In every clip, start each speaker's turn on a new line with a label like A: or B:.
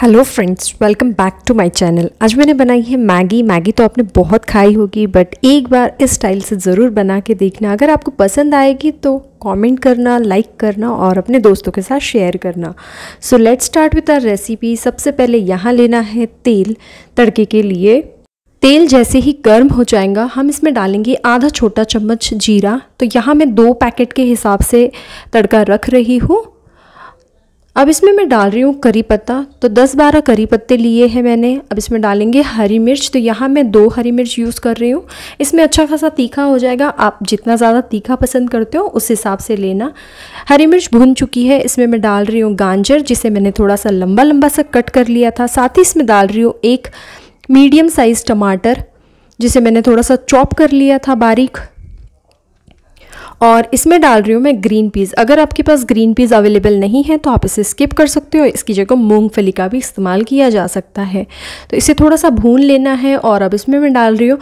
A: hello friends welcome back to my channel आज मैंने बनाई है मैगी मैगी तो आपने बहुत खाई होगी बट एक बार इस स्टाइल से ज़रूर बना के देखना अगर आपको पसंद आएगी तो कमेंट करना लाइक करना और अपने दोस्तों के साथ शेयर करना so let start with our recipe सबसे पहले यहाँ लेना है तेल तड़के के लिए तेल जैसे ही गर्म हो जाएगा हम इसमें डालेंगे आधा छोटा चम्मच जीरा तो यहाँ मैं दो पैकेट के हिसाब से तड़का रख रही हूँ अब इसमें मैं डाल रही हूँ करी पत्ता तो 10-12 करी पत्ते लिए हैं मैंने अब इसमें डालेंगे हरी मिर्च तो यहाँ मैं दो हरी मिर्च यूज़ कर रही हूँ इसमें अच्छा खासा तीखा हो जाएगा आप जितना ज़्यादा तीखा पसंद करते हो उस हिसाब से लेना हरी मिर्च भुन चुकी है इसमें मैं डाल रही हूँ गाजर जिसे मैंने थोड़ा सा लंबा लंबा सा कट कर लिया था साथ ही इसमें डाल रही हूँ एक मीडियम साइज़ टमाटर जिसे मैंने थोड़ा सा चॉप कर लिया था बारीक और इसमें डाल रही हूँ मैं ग्रीन पीस अगर आपके पास ग्रीन पीस अवेलेबल नहीं है तो आप इसे स्किप कर सकते हो इसकी जगह मूंगफली का भी इस्तेमाल किया जा सकता है तो इसे थोड़ा सा भून लेना है और अब इसमें मैं डाल रही हूँ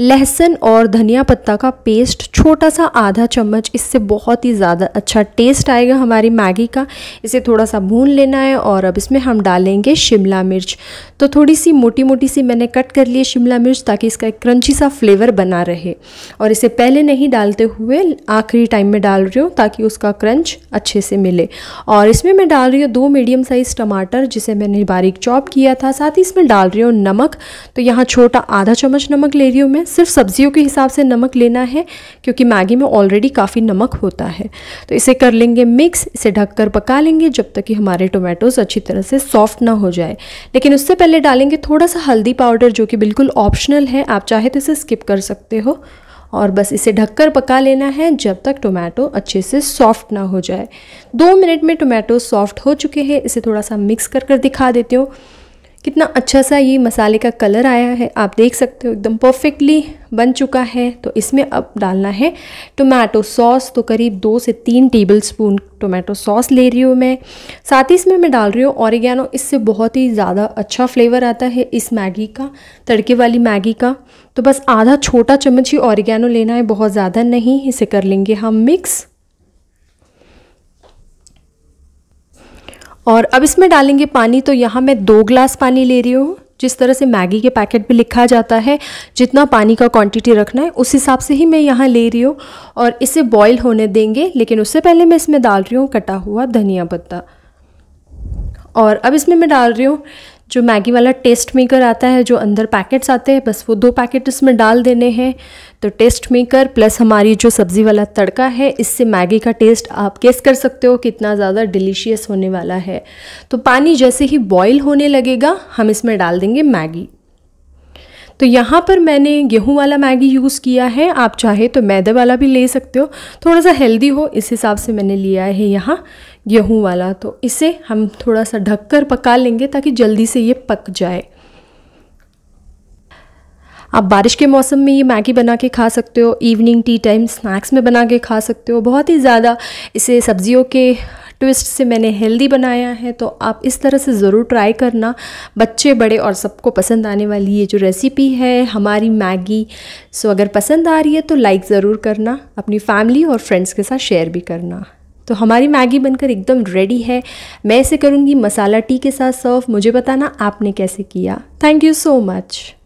A: लहसुन और धनिया पत्ता का पेस्ट छोटा सा आधा चम्मच इससे बहुत ही ज़्यादा अच्छा टेस्ट आएगा हमारी मैगी का इसे थोड़ा सा भून लेना है और अब इसमें हम डालेंगे शिमला मिर्च तो थोड़ी सी मोटी मोटी सी मैंने कट कर ली है शिमला मिर्च ताकि इसका एक क्रंची सा फ्लेवर बना रहे और इसे पहले नहीं डालते हुए आखिरी टाइम में डाल रही हूँ ताकि उसका क्रंच अच्छे से मिले और इसमें मैं डाल रही हूँ दो मीडियम साइज़ टमाटर जिसे मैंने बारीक चॉप किया था साथ ही इसमें डाल रही हूँ नमक तो यहाँ छोटा आधा चम्मच नमक ले रही हूँ मैं है सिर्फ सब्जियों के हिसाब से नमक लेना है क्योंकि मैगी में ऑलरेडी काफ़ी नमक होता है तो इसे कर लेंगे मिक्स इसे ढककर पका लेंगे जब तक कि हमारे टोमेटोज़ अच्छी तरह से सॉफ्ट ना हो जाए लेकिन उससे पहले डालेंगे थोड़ा सा हल्दी पाउडर जो कि बिल्कुल ऑप्शनल है आप चाहे तो इसे स्किप कर सकते हो और बस इसे ढककर पका लेना है जब तक टोमेटो अच्छे से सॉफ्ट ना हो जाए दो मिनट में टोमेटो सॉफ्ट हो चुके हैं इसे थोड़ा सा मिक्स कर कर दिखा देती हूँ कितना अच्छा सा ये मसाले का कलर आया है आप देख सकते हो एकदम परफेक्टली बन चुका है तो इसमें अब डालना है टोमेटो सॉस तो करीब दो से तीन टेबल स्पून टोमेटो सॉस ले रही हूँ मैं साथ ही इसमें मैं डाल रही हूँ ऑरिगेनो इससे बहुत ही ज़्यादा अच्छा फ्लेवर आता है इस मैगी का तड़के वाली मैगी का तो बस आधा छोटा चम्मच ही ऑरिगेनो लेना है बहुत ज़्यादा नहीं इसे कर लेंगे हम मिक्स और अब इसमें डालेंगे पानी तो यहाँ मैं दो ग्लास पानी ले रही हूँ जिस तरह से मैगी के पैकेट पे लिखा जाता है जितना पानी का क्वांटिटी रखना है उस हिसाब से ही मैं यहाँ ले रही हूँ और इसे बॉईल होने देंगे लेकिन उससे पहले मैं इसमें डाल रही हूँ कटा हुआ धनिया पत्ता और अब इसमें मैं डाल रही हूँ जो मैगी वाला टेस्ट मेकर आता है जो अंदर पैकेट्स आते हैं बस वो दो पैकेट इसमें डाल देने हैं तो टेस्ट मेकर प्लस हमारी जो सब्ज़ी वाला तड़का है इससे मैगी का टेस्ट आप केस कर सकते हो कितना ज़्यादा डिलीशियस होने वाला है तो पानी जैसे ही बॉयल होने लगेगा हम इसमें डाल देंगे मैगी तो यहाँ पर मैंने गेहूं वाला मैगी यूज़ किया है आप चाहे तो मैदे वाला भी ले सकते हो थोड़ा सा हेल्दी हो इस हिसाब से मैंने लिया है यहाँ गेहूँ वाला तो इसे हम थोड़ा सा ढक कर पका लेंगे ताकि जल्दी से ये पक जाए आप बारिश के मौसम में ये मैगी बना के खा सकते हो इवनिंग टी टाइम स्नैक्स में बना के खा सकते हो बहुत ही ज़्यादा इसे सब्जियों के ट्विस्ट से मैंने हेल्दी बनाया है तो आप इस तरह से ज़रूर ट्राई करना बच्चे बड़े और सबको पसंद आने वाली ये जो रेसिपी है हमारी मैगी सो अगर पसंद आ रही है तो लाइक ज़रूर करना अपनी फैमिली और फ्रेंड्स के साथ शेयर भी करना तो हमारी मैगी बनकर एकदम रेडी है मैं इसे करूँगी मसाला टी के साथ सर्व मुझे बताना आपने कैसे किया थैंक यू सो मच